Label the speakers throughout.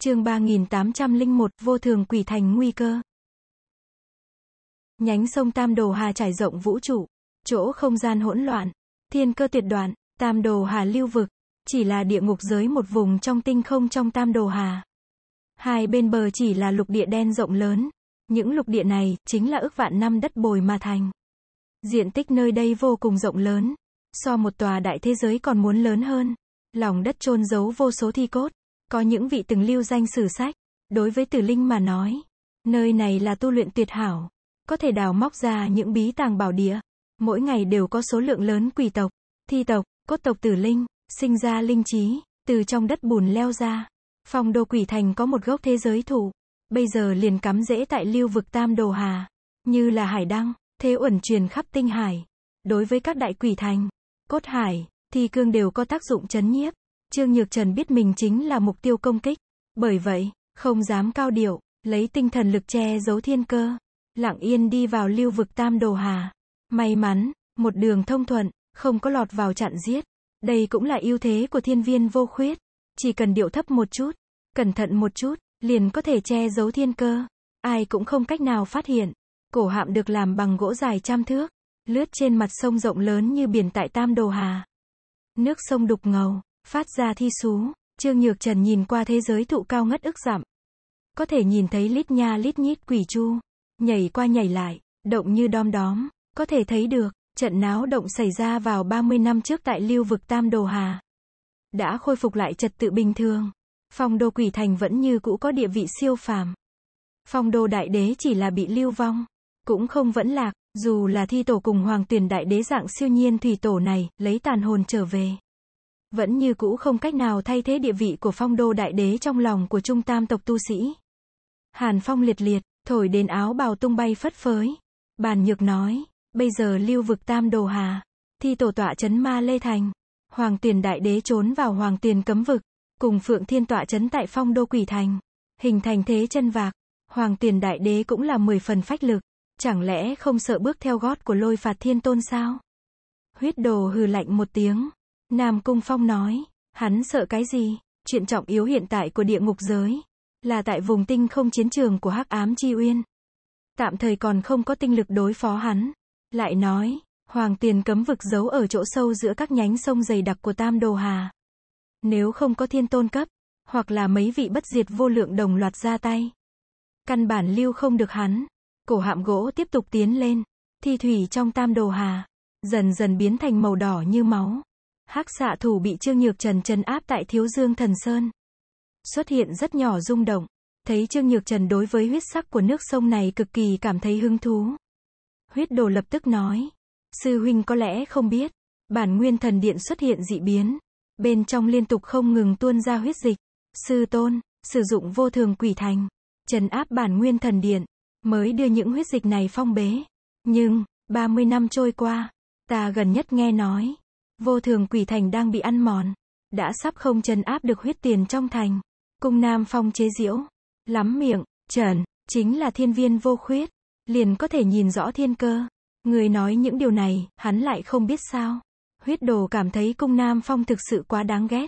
Speaker 1: chương 3801, vô thường quỷ thành nguy cơ. Nhánh sông Tam Đồ Hà trải rộng vũ trụ, chỗ không gian hỗn loạn, thiên cơ tuyệt đoạn, Tam Đồ Hà lưu vực, chỉ là địa ngục giới một vùng trong tinh không trong Tam Đồ Hà. Hai bên bờ chỉ là lục địa đen rộng lớn, những lục địa này chính là ước vạn năm đất bồi mà thành. Diện tích nơi đây vô cùng rộng lớn, so một tòa đại thế giới còn muốn lớn hơn. Lòng đất chôn giấu vô số thi cốt, có những vị từng lưu danh sử sách, đối với Tử Linh mà nói, nơi này là tu luyện tuyệt hảo, có thể đào móc ra những bí tàng bảo địa. Mỗi ngày đều có số lượng lớn quỷ tộc, thi tộc, cốt tộc Tử Linh, sinh ra linh trí, từ trong đất bùn leo ra. Phong đô quỷ thành có một gốc thế giới thủ, bây giờ liền cắm rễ tại lưu vực Tam Đồ Hà, như là hải đăng, thế uẩn truyền khắp tinh hải. Đối với các đại quỷ thành, cốt hải, thi cương đều có tác dụng chấn nhiếp, Trương Nhược Trần biết mình chính là mục tiêu công kích. Bởi vậy, không dám cao điệu, lấy tinh thần lực che giấu thiên cơ. Lặng yên đi vào lưu vực tam đồ hà. May mắn, một đường thông thuận, không có lọt vào chặn giết. Đây cũng là ưu thế của thiên viên vô khuyết. Chỉ cần điệu thấp một chút, cẩn thận một chút, liền có thể che giấu thiên cơ. Ai cũng không cách nào phát hiện. Cổ hạm được làm bằng gỗ dài trăm thước, lướt trên mặt sông rộng lớn như biển tại Tam Đồ Hà. Nước sông đục ngầu, Phát ra thi số Trương Nhược Trần nhìn qua thế giới thụ cao ngất ức giảm. Có thể nhìn thấy lít nha lít nhít quỷ chu, nhảy qua nhảy lại, động như đom đóm, có thể thấy được, trận náo động xảy ra vào 30 năm trước tại lưu vực Tam Đồ Hà. Đã khôi phục lại trật tự bình thường. Phong đô quỷ thành vẫn như cũ có địa vị siêu phàm. Phong đô đại đế chỉ là bị lưu vong, cũng không vẫn lạc, dù là thi tổ cùng hoàng tuyển đại đế dạng siêu nhiên thủy tổ này, lấy tàn hồn trở về vẫn như cũ không cách nào thay thế địa vị của phong đô đại đế trong lòng của trung tam tộc tu sĩ. Hàn phong liệt liệt, thổi đến áo bào tung bay phất phới. Bàn nhược nói, bây giờ lưu vực tam đồ hà, thi tổ tọa chấn ma lê thành. Hoàng tiền đại đế trốn vào hoàng tiền cấm vực, cùng phượng thiên tọa chấn tại phong đô quỷ thành. Hình thành thế chân vạc, hoàng tiền đại đế cũng là mười phần phách lực. Chẳng lẽ không sợ bước theo gót của lôi phạt thiên tôn sao? Huyết đồ hừ lạnh một tiếng. Nam Cung Phong nói, hắn sợ cái gì? Chuyện trọng yếu hiện tại của địa ngục giới là tại vùng tinh không chiến trường của Hắc Ám Chi Uyên. Tạm thời còn không có tinh lực đối phó hắn. Lại nói, Hoàng Tiền cấm vực giấu ở chỗ sâu giữa các nhánh sông dày đặc của Tam Đồ Hà. Nếu không có thiên tôn cấp, hoặc là mấy vị bất diệt vô lượng đồng loạt ra tay. Căn bản lưu không được hắn. Cổ hạm gỗ tiếp tục tiến lên. Thi thủy trong Tam Đồ Hà, dần dần biến thành màu đỏ như máu hắc xạ thủ bị Trương Nhược Trần trần áp tại Thiếu Dương Thần Sơn. Xuất hiện rất nhỏ rung động, thấy Trương Nhược Trần đối với huyết sắc của nước sông này cực kỳ cảm thấy hứng thú. Huyết đồ lập tức nói, sư huynh có lẽ không biết, bản nguyên thần điện xuất hiện dị biến, bên trong liên tục không ngừng tuôn ra huyết dịch, sư tôn, sử dụng vô thường quỷ thành, trần áp bản nguyên thần điện, mới đưa những huyết dịch này phong bế. Nhưng, 30 năm trôi qua, ta gần nhất nghe nói, Vô thường quỷ thành đang bị ăn mòn. Đã sắp không chân áp được huyết tiền trong thành. Cung Nam Phong chế diễu. Lắm miệng, trần, chính là thiên viên vô khuyết. Liền có thể nhìn rõ thiên cơ. Người nói những điều này, hắn lại không biết sao. Huyết đồ cảm thấy cung Nam Phong thực sự quá đáng ghét.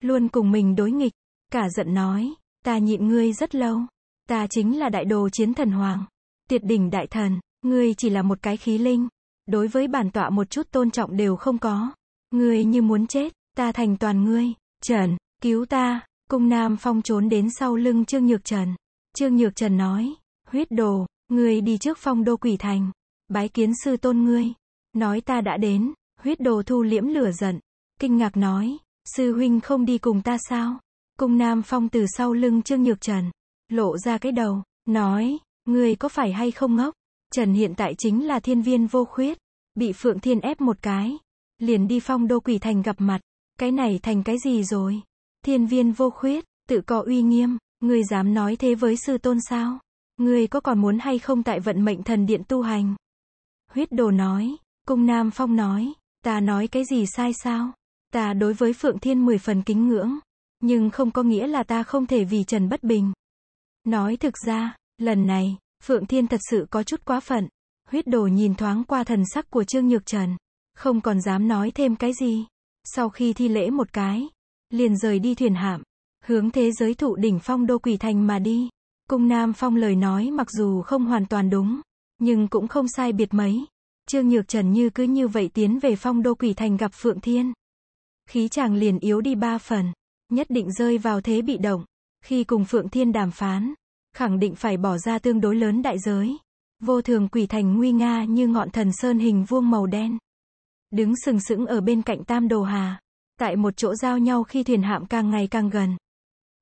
Speaker 1: Luôn cùng mình đối nghịch. Cả giận nói, ta nhịn ngươi rất lâu. Ta chính là đại đồ chiến thần hoàng. Tiệt đỉnh đại thần, ngươi chỉ là một cái khí linh đối với bản tọa một chút tôn trọng đều không có. Ngươi như muốn chết, ta thành toàn ngươi. Trần, cứu ta. Cung Nam Phong trốn đến sau lưng Trương Nhược Trần. Trương Nhược Trần nói, huyết đồ, ngươi đi trước phong đô quỷ thành. Bái kiến sư tôn ngươi. Nói ta đã đến, huyết đồ thu liễm lửa giận. Kinh ngạc nói, sư huynh không đi cùng ta sao? Cung Nam Phong từ sau lưng Trương Nhược Trần. Lộ ra cái đầu, nói, ngươi có phải hay không ngốc? Trần hiện tại chính là thiên viên vô khuyết, bị Phượng Thiên ép một cái, liền đi phong đô quỷ thành gặp mặt, cái này thành cái gì rồi? Thiên viên vô khuyết, tự có uy nghiêm, ngươi dám nói thế với sư tôn sao? Ngươi có còn muốn hay không tại vận mệnh thần điện tu hành? Huyết đồ nói, cung nam phong nói, ta nói cái gì sai sao? Ta đối với Phượng Thiên mười phần kính ngưỡng, nhưng không có nghĩa là ta không thể vì Trần bất bình. Nói thực ra, lần này, Phượng Thiên thật sự có chút quá phận. Huyết đồ nhìn thoáng qua thần sắc của Trương Nhược Trần. Không còn dám nói thêm cái gì. Sau khi thi lễ một cái, liền rời đi thuyền hạm. Hướng thế giới thụ đỉnh phong đô quỷ thành mà đi. Cung Nam Phong lời nói mặc dù không hoàn toàn đúng, nhưng cũng không sai biệt mấy. Trương Nhược Trần như cứ như vậy tiến về phong đô quỷ thành gặp Phượng Thiên. Khí chàng liền yếu đi ba phần, nhất định rơi vào thế bị động. Khi cùng Phượng Thiên đàm phán, khẳng định phải bỏ ra tương đối lớn đại giới. Vô thường quỷ thành nguy nga như ngọn thần sơn hình vuông màu đen. Đứng sừng sững ở bên cạnh Tam Đồ Hà. Tại một chỗ giao nhau khi thuyền hạm càng ngày càng gần.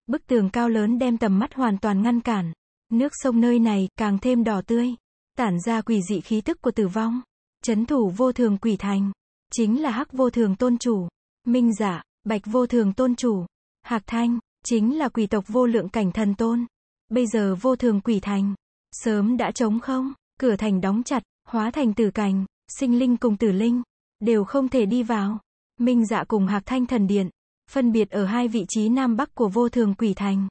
Speaker 1: Bức tường cao lớn đem tầm mắt hoàn toàn ngăn cản. Nước sông nơi này càng thêm đỏ tươi. Tản ra quỷ dị khí tức của tử vong. Chấn thủ vô thường quỷ thành. Chính là hắc vô thường tôn chủ. Minh giả, bạch vô thường tôn chủ. Hạc thanh, chính là quỷ tộc vô lượng cảnh thần tôn. Bây giờ vô thường quỷ thành, sớm đã trống không, cửa thành đóng chặt, hóa thành tử cành sinh linh cùng tử linh, đều không thể đi vào. Minh dạ cùng hạc thanh thần điện, phân biệt ở hai vị trí nam bắc của vô thường quỷ thành.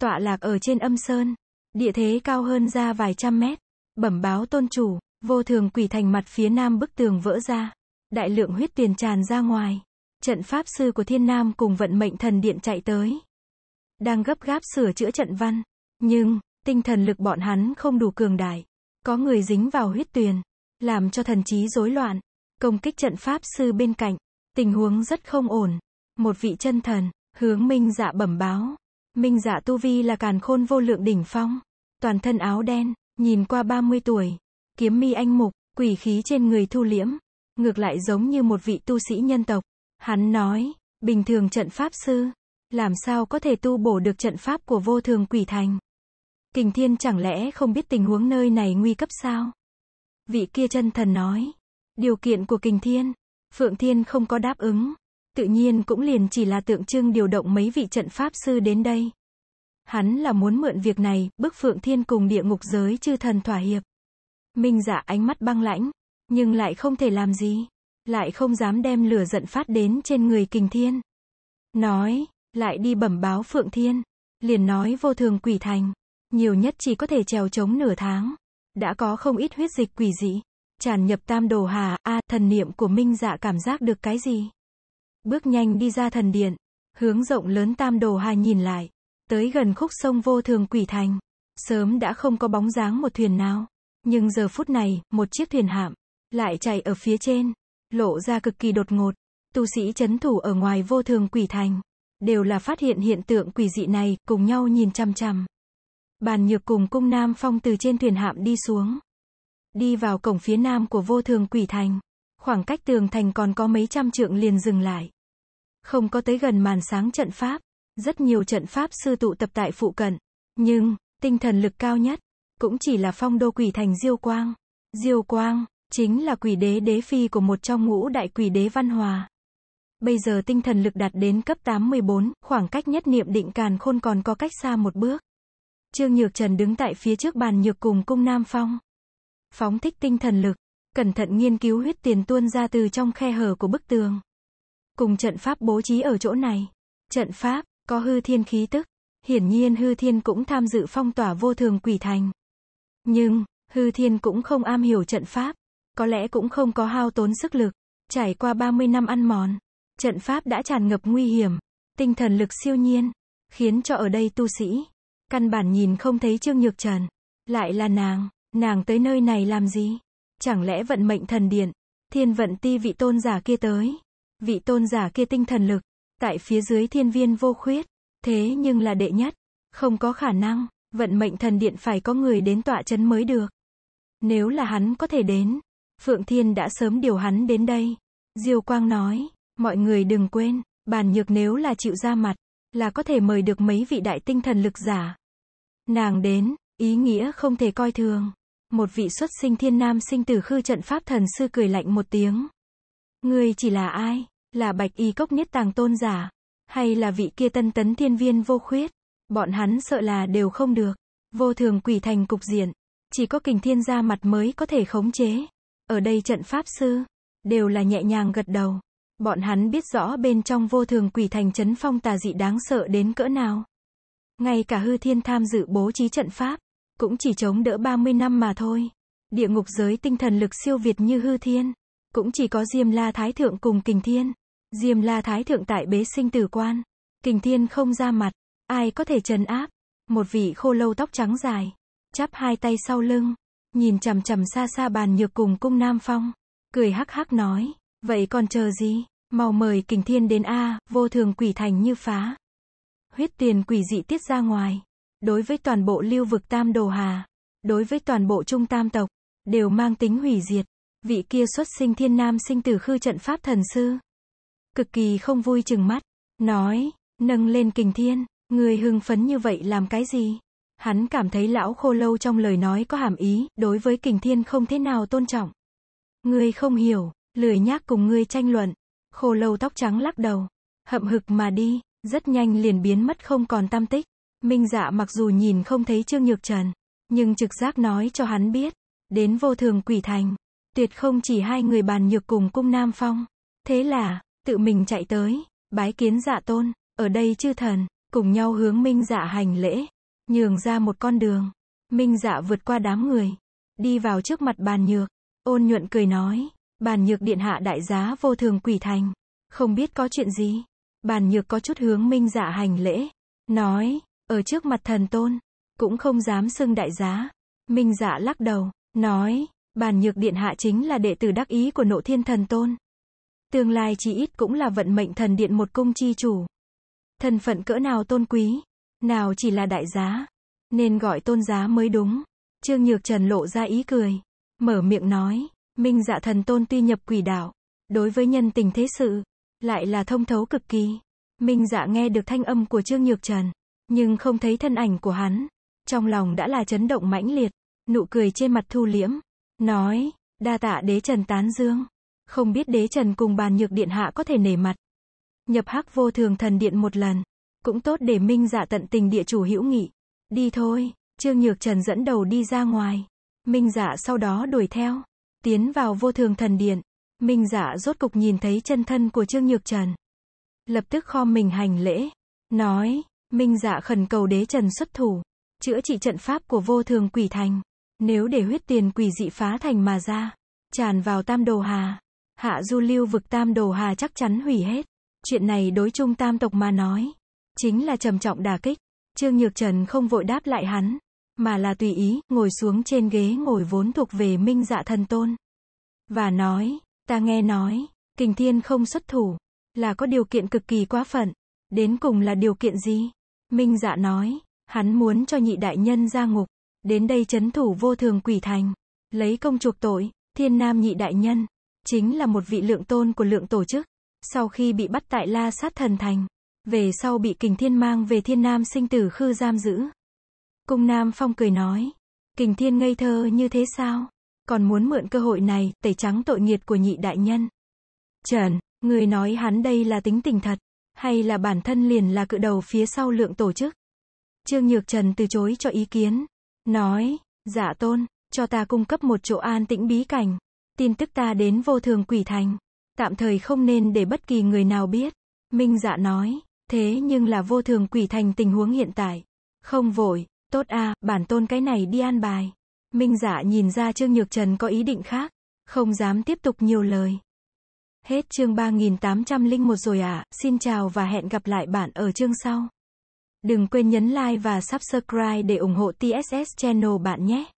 Speaker 1: Tọa lạc ở trên âm sơn, địa thế cao hơn ra vài trăm mét, bẩm báo tôn chủ, vô thường quỷ thành mặt phía nam bức tường vỡ ra, đại lượng huyết tiền tràn ra ngoài. Trận pháp sư của thiên nam cùng vận mệnh thần điện chạy tới. Đang gấp gáp sửa chữa trận văn, nhưng, tinh thần lực bọn hắn không đủ cường đại. Có người dính vào huyết tuyền, làm cho thần trí rối loạn. Công kích trận pháp sư bên cạnh, tình huống rất không ổn. Một vị chân thần, hướng minh dạ bẩm báo. Minh dạ tu vi là càn khôn vô lượng đỉnh phong. Toàn thân áo đen, nhìn qua 30 tuổi. Kiếm mi anh mục, quỷ khí trên người thu liễm. Ngược lại giống như một vị tu sĩ nhân tộc. Hắn nói, bình thường trận pháp sư, làm sao có thể tu bổ được trận pháp của vô thường quỷ thành. Kình thiên chẳng lẽ không biết tình huống nơi này nguy cấp sao? Vị kia chân thần nói. Điều kiện của kình thiên, Phượng Thiên không có đáp ứng. Tự nhiên cũng liền chỉ là tượng trưng điều động mấy vị trận pháp sư đến đây. Hắn là muốn mượn việc này, bức Phượng Thiên cùng địa ngục giới chư thần thỏa hiệp. Minh giả dạ ánh mắt băng lãnh, nhưng lại không thể làm gì. Lại không dám đem lửa giận phát đến trên người kình thiên. Nói, lại đi bẩm báo Phượng Thiên. Liền nói vô thường quỷ thành nhiều nhất chỉ có thể trèo chống nửa tháng. Đã có không ít huyết dịch quỷ dị. Tràn nhập tam đồ hà, a thần niệm của Minh dạ cảm giác được cái gì? Bước nhanh đi ra thần điện, hướng rộng lớn tam đồ hà nhìn lại, tới gần khúc sông vô thường quỷ thành. Sớm đã không có bóng dáng một thuyền nào. Nhưng giờ phút này, một chiếc thuyền hạm, lại chạy ở phía trên, lộ ra cực kỳ đột ngột. Tu sĩ chấn thủ ở ngoài vô thường quỷ thành, đều là phát hiện hiện tượng quỷ dị này, cùng nhau nhìn chăm chăm. Bàn nhược cùng cung nam phong từ trên thuyền hạm đi xuống. Đi vào cổng phía nam của vô thường quỷ thành. Khoảng cách tường thành còn có mấy trăm trượng liền dừng lại. Không có tới gần màn sáng trận pháp. Rất nhiều trận pháp sư tụ tập tại phụ cận. Nhưng, tinh thần lực cao nhất, cũng chỉ là phong đô quỷ thành Diêu Quang. Diêu Quang, chính là quỷ đế đế phi của một trong ngũ đại quỷ đế văn hòa. Bây giờ tinh thần lực đạt đến cấp 814, khoảng cách nhất niệm định càn khôn còn có cách xa một bước. Trương Nhược Trần đứng tại phía trước bàn nhược cùng cung Nam Phong. Phóng thích tinh thần lực, cẩn thận nghiên cứu huyết tiền tuôn ra từ trong khe hở của bức tường. Cùng trận pháp bố trí ở chỗ này. Trận pháp, có hư thiên khí tức. Hiển nhiên hư thiên cũng tham dự phong tỏa vô thường quỷ thành. Nhưng, hư thiên cũng không am hiểu trận pháp. Có lẽ cũng không có hao tốn sức lực. Trải qua 30 năm ăn mòn, trận pháp đã tràn ngập nguy hiểm, tinh thần lực siêu nhiên, khiến cho ở đây tu sĩ Căn bản nhìn không thấy Trương Nhược Trần. Lại là nàng, nàng tới nơi này làm gì? Chẳng lẽ vận mệnh thần điện, thiên vận ti vị tôn giả kia tới? Vị tôn giả kia tinh thần lực, tại phía dưới thiên viên vô khuyết, thế nhưng là đệ nhất, không có khả năng, vận mệnh thần điện phải có người đến tọa chấn mới được. Nếu là hắn có thể đến, Phượng Thiên đã sớm điều hắn đến đây. Diêu Quang nói, mọi người đừng quên, bàn nhược nếu là chịu ra mặt, là có thể mời được mấy vị đại tinh thần lực giả. Nàng đến, ý nghĩa không thể coi thường. Một vị xuất sinh thiên nam sinh tử khư trận pháp thần sư cười lạnh một tiếng. Ngươi chỉ là ai? Là bạch y cốc nhất tàng tôn giả? Hay là vị kia tân tấn thiên viên vô khuyết? Bọn hắn sợ là đều không được. Vô thường quỷ thành cục diện. Chỉ có kình thiên gia mặt mới có thể khống chế. Ở đây trận pháp sư, đều là nhẹ nhàng gật đầu. Bọn hắn biết rõ bên trong vô thường quỷ thành chấn phong tà dị đáng sợ đến cỡ nào. Ngay cả hư thiên tham dự bố trí trận pháp, cũng chỉ chống đỡ 30 năm mà thôi. Địa ngục giới tinh thần lực siêu việt như hư thiên, cũng chỉ có Diêm La Thái Thượng cùng Kình Thiên. Diêm La Thái Thượng tại bế sinh tử quan, Kình Thiên không ra mặt, ai có thể trấn áp. Một vị khô lâu tóc trắng dài, chắp hai tay sau lưng, nhìn chằm chằm xa xa bàn nhược cùng cung Nam Phong, cười hắc hắc nói. Vậy còn chờ gì? Màu mời kình thiên đến A, vô thường quỷ thành như phá. Huyết tiền quỷ dị tiết ra ngoài. Đối với toàn bộ lưu vực tam đồ hà, đối với toàn bộ trung tam tộc, đều mang tính hủy diệt. Vị kia xuất sinh thiên nam sinh tử khư trận pháp thần sư. Cực kỳ không vui chừng mắt, nói, nâng lên kình thiên, người hưng phấn như vậy làm cái gì? Hắn cảm thấy lão khô lâu trong lời nói có hàm ý, đối với kình thiên không thế nào tôn trọng. Người không hiểu, Lười nhác cùng ngươi tranh luận. Khô lâu tóc trắng lắc đầu. Hậm hực mà đi, rất nhanh liền biến mất không còn tam tích. Minh dạ mặc dù nhìn không thấy Trương Nhược Trần, nhưng trực giác nói cho hắn biết. Đến vô thường quỷ thành, tuyệt không chỉ hai người bàn nhược cùng cung Nam Phong. Thế là, tự mình chạy tới, bái kiến dạ tôn, ở đây chư thần, cùng nhau hướng Minh dạ hành lễ, nhường ra một con đường. Minh dạ vượt qua đám người, đi vào trước mặt bàn nhược, ôn nhuận cười nói. Bàn nhược điện hạ đại giá vô thường quỷ thành. Không biết có chuyện gì. Bàn nhược có chút hướng minh dạ hành lễ. Nói, ở trước mặt thần tôn, cũng không dám xưng đại giá. Minh dạ lắc đầu, nói, bàn nhược điện hạ chính là đệ tử đắc ý của nộ thiên thần tôn. Tương lai chỉ ít cũng là vận mệnh thần điện một cung chi chủ. thần phận cỡ nào tôn quý, nào chỉ là đại giá, nên gọi tôn giá mới đúng. Trương Nhược Trần lộ ra ý cười, mở miệng nói, Minh dạ thần tôn tuy nhập quỷ đạo đối với nhân tình thế sự, lại là thông thấu cực kỳ. Minh dạ nghe được thanh âm của Trương Nhược Trần, nhưng không thấy thân ảnh của hắn. Trong lòng đã là chấn động mãnh liệt, nụ cười trên mặt thu liễm, nói, đa tạ đế trần tán dương. Không biết đế trần cùng bàn nhược điện hạ có thể nể mặt. Nhập hắc vô thường thần điện một lần, cũng tốt để minh dạ tận tình địa chủ hữu nghị. Đi thôi, Trương Nhược Trần dẫn đầu đi ra ngoài. Minh dạ sau đó đuổi theo. Tiến vào vô thường thần điện, Minh dạ rốt cục nhìn thấy chân thân của Trương Nhược Trần. Lập tức khom mình hành lễ, nói, Minh dạ khẩn cầu đế Trần xuất thủ, chữa trị trận pháp của vô thường quỷ thành. Nếu để huyết tiền quỷ dị phá thành mà ra, tràn vào tam đồ hà, hạ du lưu vực tam đồ hà chắc chắn hủy hết. Chuyện này đối chung tam tộc mà nói, chính là trầm trọng đả kích. Trương Nhược Trần không vội đáp lại hắn, mà là tùy ý, ngồi xuống trên ghế ngồi vốn thuộc về minh dạ thần tôn. Và nói, ta nghe nói, kình thiên không xuất thủ, là có điều kiện cực kỳ quá phận. Đến cùng là điều kiện gì? Minh dạ nói, hắn muốn cho nhị đại nhân ra ngục, đến đây chấn thủ vô thường quỷ thành, lấy công chuộc tội, thiên nam nhị đại nhân, chính là một vị lượng tôn của lượng tổ chức, sau khi bị bắt tại la sát thần thành, về sau bị kình thiên mang về thiên nam sinh tử khư giam giữ. Cung Nam Phong cười nói. Kình thiên ngây thơ như thế sao? Còn muốn mượn cơ hội này, tẩy trắng tội nghiệt của nhị đại nhân. Trần, người nói hắn đây là tính tình thật, hay là bản thân liền là cự đầu phía sau lượng tổ chức? Trương Nhược Trần từ chối cho ý kiến. Nói, dạ tôn, cho ta cung cấp một chỗ an tĩnh bí cảnh. Tin tức ta đến vô thường quỷ thành. Tạm thời không nên để bất kỳ người nào biết. Minh dạ nói, thế nhưng là vô thường quỷ thành tình huống hiện tại. Không vội, Tốt a, à, bản tôn cái này đi an bài. Minh dạ nhìn ra Trương Nhược Trần có ý định khác, không dám tiếp tục nhiều lời. Hết chương 3801 rồi à, xin chào và hẹn gặp lại bạn ở chương sau. Đừng quên nhấn like và subscribe để ủng hộ TSS Channel bạn nhé.